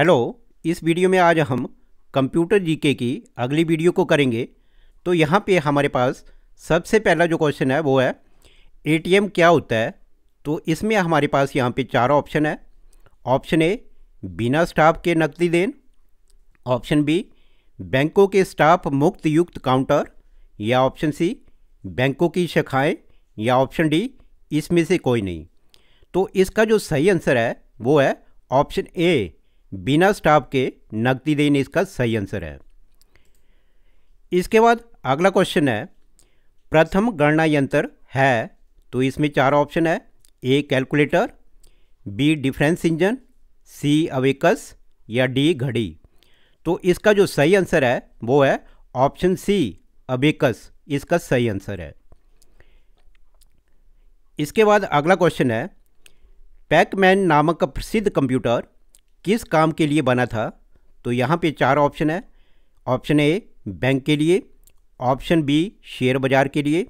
hello इस video में आज हम कंप्यूटर जीके की अगली वीडियो को करेंगे तो यहाँ पे हमारे पास सबसे पहला जो क्वेश्चन है वो है एटीएम क्या होता है तो इसमें हमारे पास यहाँ पे चार ऑप्शन है ऑप्शन ए बिना स्टाफ के नकदी देन ऑप्शन बी बैंकों के स्टाफ मुक्त युक्त काउंटर या ऑप्शन सी बैंकों की शाखाएँ या ऑप्शन डी इसमें से कोई नहीं तो इसका जो सही आंसर है वो है ऑप्शन ए बिना स्टाफ के नकदी देने इसका सही आंसर है इसके बाद अगला क्वेश्चन है प्रथम गणना यंत्र है तो इसमें चार ऑप्शन है A calculator B difference engine C abacus या डी घड़ी तो इसका जो सही आंसर है वो है ऑप्शन सी अबेकस इसका सही आंसर है इसके बाद अगला क्वेश्चन है पैकमैन नामक का प्रसिद्ध कंप्यूटर किस काम के लिए बना था तो यहाँ पे चार ऑप्शन है ऑप्शन ए बैंक के लिए ऑप्शन बी शेयर बाजार के लिए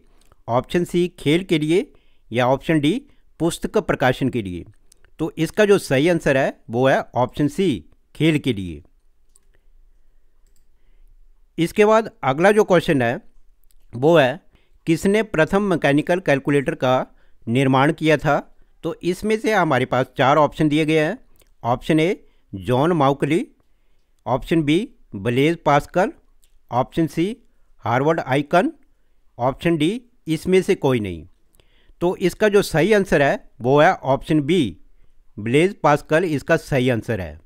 ऑप्शन सी खेल के लिए या ऑप्शन डी पुस्तक प्रकाशन के लिए तो इसका जो सही आंसर है वो है ऑप्शन सी खेल के लिए इसके बाद अगला जो क्वेश्चन है वो है किसने प्रथम मैकेनिकल कैलकुलेटर का निर्माण किया था तो इसमें से हमारे पास चार ऑप्शन दिए गए हैं option A John Mauchly option B Blaise Pascal option C Harvard Aiken option D इसमें से कोई नहीं तो इसका जो सही आंसर है वो है ऑप्शन बी ब्लेज पास्कल इसका सही आंसर है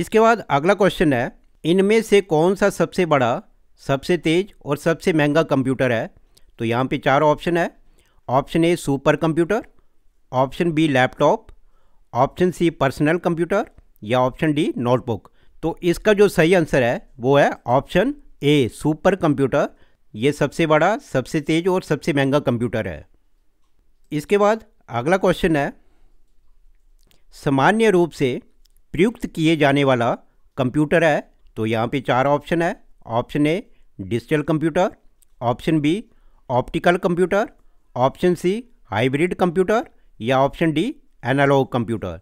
इसके बाद अगला क्वेश्चन है इनमें से कौन सा सबसे बड़ा सबसे तेज और सबसे महंगा कंप्यूटर है तो यहाँ पे चार ऑप्शन है option A super computer option B laptop option C personal computer या ऑप्शन डी नोटबुक तो इसका जो सही आंसर है वो है ऑप्शन ए सुपर कंप्यूटर ये सबसे बड़ा सबसे तेज और सबसे महंगा कंप्यूटर है इसके बाद अगला क्वेश्चन है सामान्य रूप से प्रयुक्त किए जाने वाला कंप्यूटर है तो यहाँ पे चार ऑप्शन है option A digital computer option B optical computer option C hybrid computer या ऑप्शन डी एनालॉग कंप्यूटर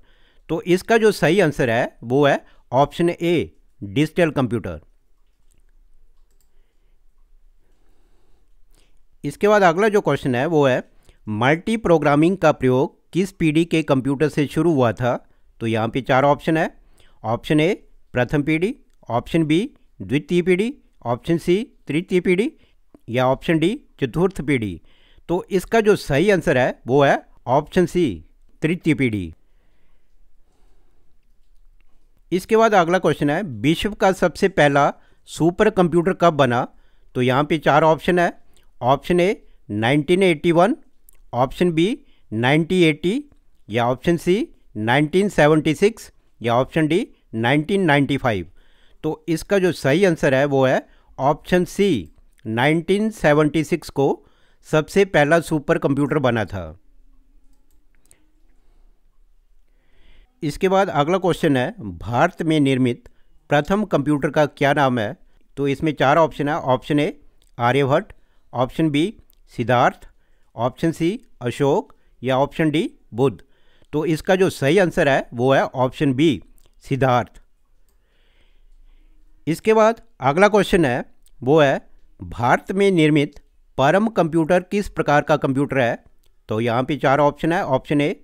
तो इसका जो सही आंसर है वो है ऑप्शन ए डिजिटल कंप्यूटर इसके बाद अगला जो क्वेश्चन है वो है मल्टी प्रोग्रामिंग का प्रयोग किस पीढ़ी के कंप्यूटर से शुरू हुआ था तो यहाँ पे चार ऑप्शन है ऑप्शन ए प्रथम पीढ़ी ऑप्शन बी द्वितीय पीढ़ी ऑप्शन सी तृतीय पीढ़ी या ऑप्शन डी चतुर्थ पीढ़ी तो इसका जो सही आंसर है वो है ऑप्शन सी तृतीय पीढ़ी इसके बाद अगला क्वेश्चन है विश्व का सबसे पहला सुपर कंप्यूटर कब बना तो यहाँ पे चार ऑप्शन है ऑप्शन ए 1981, ऑप्शन बी 1980 या ऑप्शन सी 1976 या ऑप्शन डी 1995 तो इसका जो सही आंसर है वो है ऑप्शन सी 1976 को सबसे पहला सुपर कंप्यूटर बना था इसके बाद अगला क्वेश्चन है भारत में निर्मित प्रथम कंप्यूटर का क्या नाम है तो इसमें चार ऑप्शन है option A Aryabhata option B Siddhartha option C Ashok या ऑप्शन डी बुद्ध तो इसका जो सही आंसर है वो है ऑप्शन बी सिद्धार्थ इसके बाद अगला क्वेश्चन है वो है भारत में निर्मित परम कंप्यूटर किस प्रकार का कंप्यूटर है तो यहाँ पे चार ऑप्शन है option A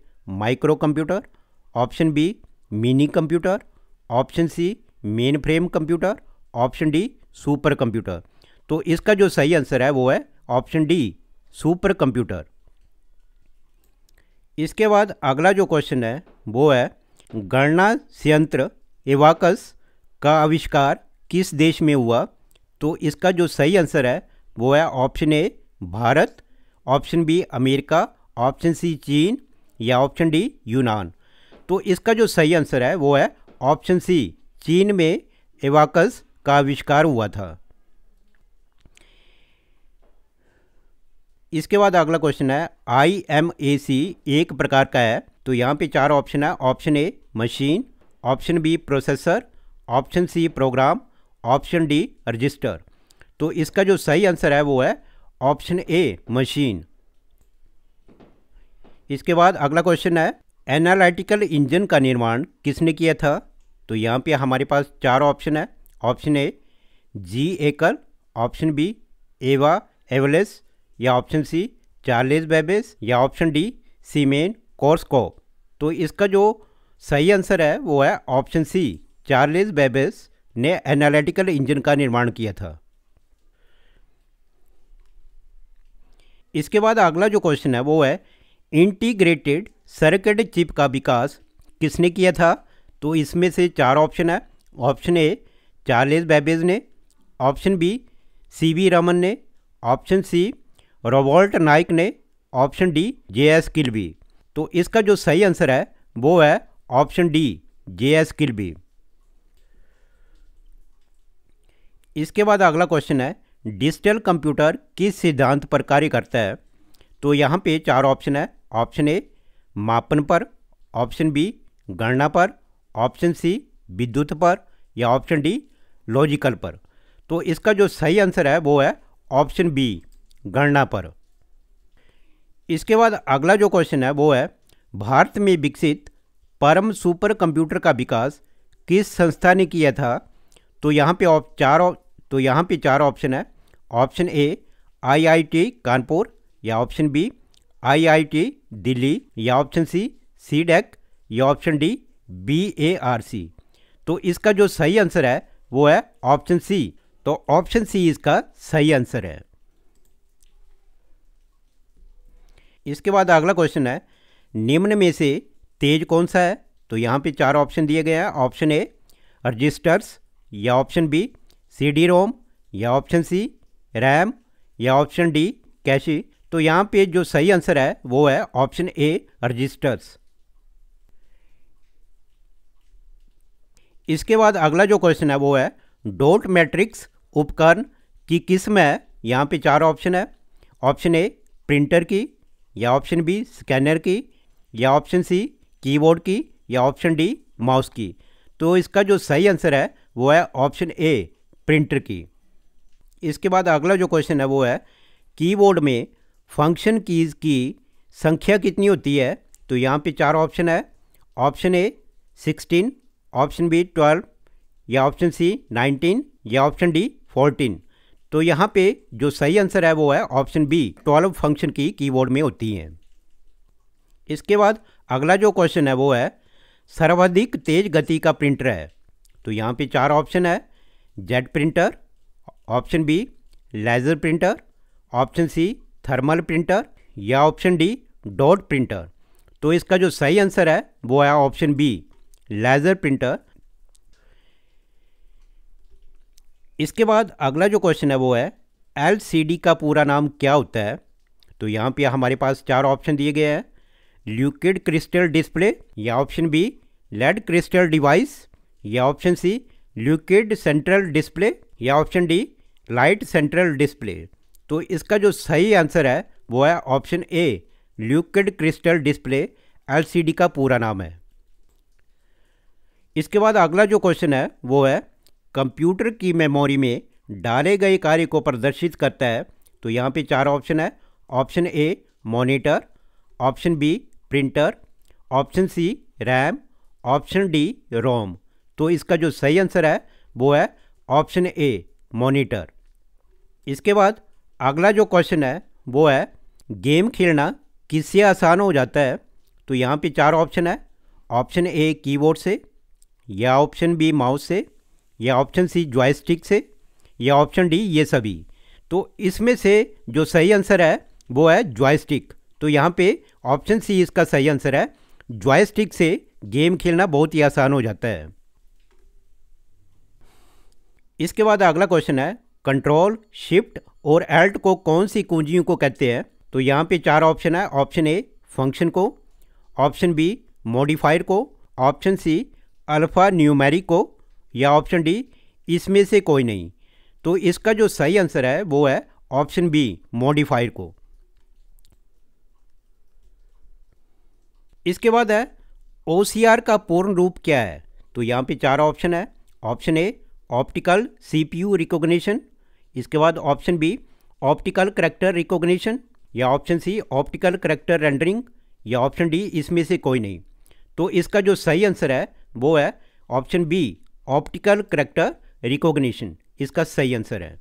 micro computer option B mini computer option C mainframe computer option D super computer तो इसका जो सही आंसर है वो है ऑप्शन डी सुपर कंप्यूटर इसके बाद अगला जो क्वेश्चन है वो है गणना संयंत्र एवाकस का आविष्कार किस देश में हुआ तो इसका जो सही आंसर है वो है option A Bharat option B America option C चीन या ऑप्शन डी यूनान तो इसका जो सही आंसर है वो है ऑप्शन सी चीन में एवाकस का आविष्कार हुआ था इसके बाद अगला क्वेश्चन है आई एम ए सी एक प्रकार का है तो यहाँ पे चार ऑप्शन है option A machine option B processor option C program option D register तो इसका जो सही आंसर है वो है ऑप्शन ए मशीन इसके बाद अगला क्वेश्चन है एनालिटिकल इंजन का निर्माण किसने किया था तो यहाँ पे हमारे पास चार ऑप्शन है ऑप्शन ए जी एकल ऑप्शन बी एवा एवलेस या ऑप्शन सी चार्लेस बेबेस या ऑप्शन डी सीमेन कोर्सको तो इसका जो सही आंसर है वो है ऑप्शन सी चार्लेस बेबेस ने एनालिटिकल इंजन का निर्माण किया था इसके बाद अगला जो क्वेश्चन है वो है इंटीग्रेटेड सर्किट चिप का विकास किसने किया था तो इसमें से चार ऑप्शन है ऑप्शन ए चार्लेस बैबेज ने option B C V Raman ने ऑप्शन सी रॉबर्ट नाइक ने option D J S Kilby तो इसका जो सही आंसर है वो है option D J S Kilby इसके बाद अगला क्वेश्चन है डिजिटल कंप्यूटर किस सिद्धांत पर कार्य करता है तो यहाँ पे चार ऑप्शन है ऑप्शन ए मापन पर ऑप्शन बी गणना पर ऑप्शन सी विद्युत पर या ऑप्शन डी लॉजिकल पर तो इसका जो सही आंसर है वो है ऑप्शन बी गणना पर इसके बाद अगला जो क्वेश्चन है वो है भारत में विकसित परम सुपर कंप्यूटर का विकास किस संस्था ने किया था तो यहाँ पे चार तो यहाँ पे चार ऑप्शन है ऑप्शन ए आईआईटी कानपुर या ऑप्शन बी आईआईटी दिल्ली या ऑप्शन सी सी डेक या option D B A R C तो इसका जो सही आंसर है वो है ऑप्शन सी तो ऑप्शन सी इसका सही आंसर है इसके बाद अगला क्वेश्चन है निम्न में से तेज कौन सा है तो यहाँ पे चार ऑप्शन दिए गए हैं ऑप्शन ए रजिस्टर्स या option B C D ROM या ऑप्शन सी रैम या ऑप्शन डी कैशी तो यहाँ पे जो सही आंसर है वो है ऑप्शन ए रजिस्टर्स इसके बाद अगला जो क्वेश्चन है वो है डोट मैट्रिक्स उपकरण की किस्म है यहाँ पे चार ऑप्शन है ऑप्शन ए प्रिंटर की या ऑप्शन बी स्कैनर की या ऑप्शन सी कीबोर्ड की या ऑप्शन डी माउस की तो इसका जो सही आंसर है वो है ऑप्शन ए प्रिंटर की इसके बाद अगला जो क्वेश्चन है वो है कीबोर्ड में फंक्शन कीज़ की संख्या कितनी होती है तो यहाँ पे चार ऑप्शन है option A sixteen option B twelve या ऑप्शन सी नाइनटीन या ऑप्शन डी फोर्टीन तो यहाँ पे जो सही आंसर है वो है ऑप्शन बी ट्वेल्व फंक्शन की कीबोर्ड में होती हैं इसके बाद अगला जो क्वेश्चन है वो है सर्वाधिक तेज़ गति का प्रिंटर है तो यहाँ पे चार ऑप्शन है jet printer option B laser printer option C thermal printer या ऑप्शन डी डॉट प्रिंटर तो इसका जो सही आंसर है वो है ऑप्शन बी लेज़र प्रिंटर इसके बाद अगला जो क्वेश्चन है वो है एलसीडी का पूरा नाम क्या होता है तो यहाँ पे हमारे पास चार ऑप्शन दिए गए हैं ल्यूकिड क्रिस्टल डिस्प्ले या option B led crystal device या option C liquid central display या option D light central display तो इसका जो सही आंसर है वो है option A liquid crystal display LCD का पूरा नाम है इसके बाद अगला जो क्वेश्चन है वो है कंप्यूटर की मेमोरी में डाले गए कार्य को प्रदर्शित करता है तो यहाँ पे चार ऑप्शन है option A monitor option B printer option C RAM option D ROM तो इसका जो सही आंसर है वो है ऑप्शन ए मॉनिटर इसके बाद अगला जो क्वेश्चन है वो है गेम खेलना किससे आसान हो जाता है तो यहाँ पे चार ऑप्शन है ऑप्शन ए कीबोर्ड से या ऑप्शन बी माउस से या ऑप्शन सी जॉयस्टिक से या ऑप्शन डी ये सभी तो इसमें से जो सही आंसर है वो है जॉयस्टिक तो यहाँ पे ऑप्शन सी इसका सही आंसर है जॉयस्टिक से गेम खेलना बहुत ही आसान हो जाता है इसके बाद अगला क्वेश्चन है कंट्रोल शिफ्ट और एल्ट को कौन सी कुंजियों को कहते हैं तो यहाँ पे चार ऑप्शन है ऑप्शन ए फंक्शन को ऑप्शन बी मॉडिफायर को ऑप्शन सी अल्फ़ा न्यूमेरिक को या ऑप्शन डी इसमें से कोई नहीं तो इसका जो सही आंसर है वो है ऑप्शन बी मॉडिफायर को इसके बाद है ओ का पूर्ण रूप क्या है तो यहाँ पे चार ऑप्शन है option A optical CPU recognition इसके बाद option B optical character recognition या option C optical character rendering या ऑप्शन डी इसमें से कोई नहीं तो इसका जो सही आंसर है वो है option B optical character recognition इसका सही आंसर है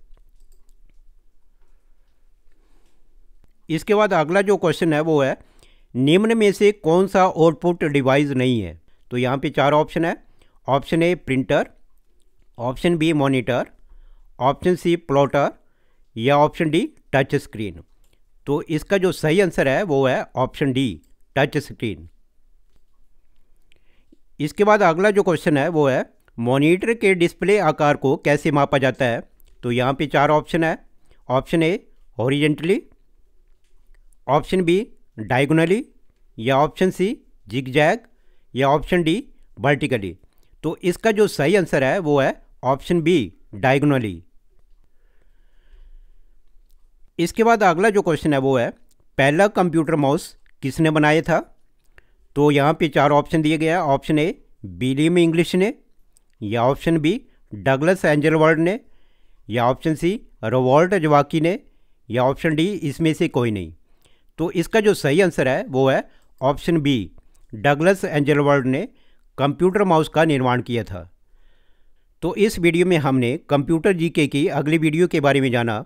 इसके बाद अगला जो क्वेश्चन है वो है निम्न में से कौन सा आउटपुट डिवाइस नहीं है तो यहाँ पे चार ऑप्शन है option A printer option B monitor option C plotter या ऑप्शन डी टच स्क्रीन तो इसका जो सही आंसर है वो है ऑप्शन डी टच स्क्रीन इसके बाद अगला जो क्वेश्चन है वो है मॉनिटर के डिस्प्ले आकार को कैसे मापा जाता है तो यहाँ पे चार ऑप्शन है option A horizontally option B diagonally या ऑप्शन सी जिग जैग या ऑप्शन डी वर्टिकली तो इसका जो सही आंसर है वो है ऑप्शन बी डायगोनली इसके बाद अगला जो क्वेश्चन है वो है पहला कंप्यूटर माउस किसने बनाया था तो यहाँ पे चार ऑप्शन दिए गए हैं ऑप्शन ए विलियम इंग्लिश ने या ऑप्शन बी डगलस एंजलवर्ड ने या ऑप्शन सी रोवॉल्ट जवाकी ने या ऑप्शन डी इसमें से कोई नहीं तो इसका जो सही आंसर है वो है ऑप्शन बी डगलस एंजलवर्ड ने कंप्यूटर माउस का निर्माण किया था तो इस वीडियो में हमने कंप्यूटर जीके की अगली वीडियो के बारे में जाना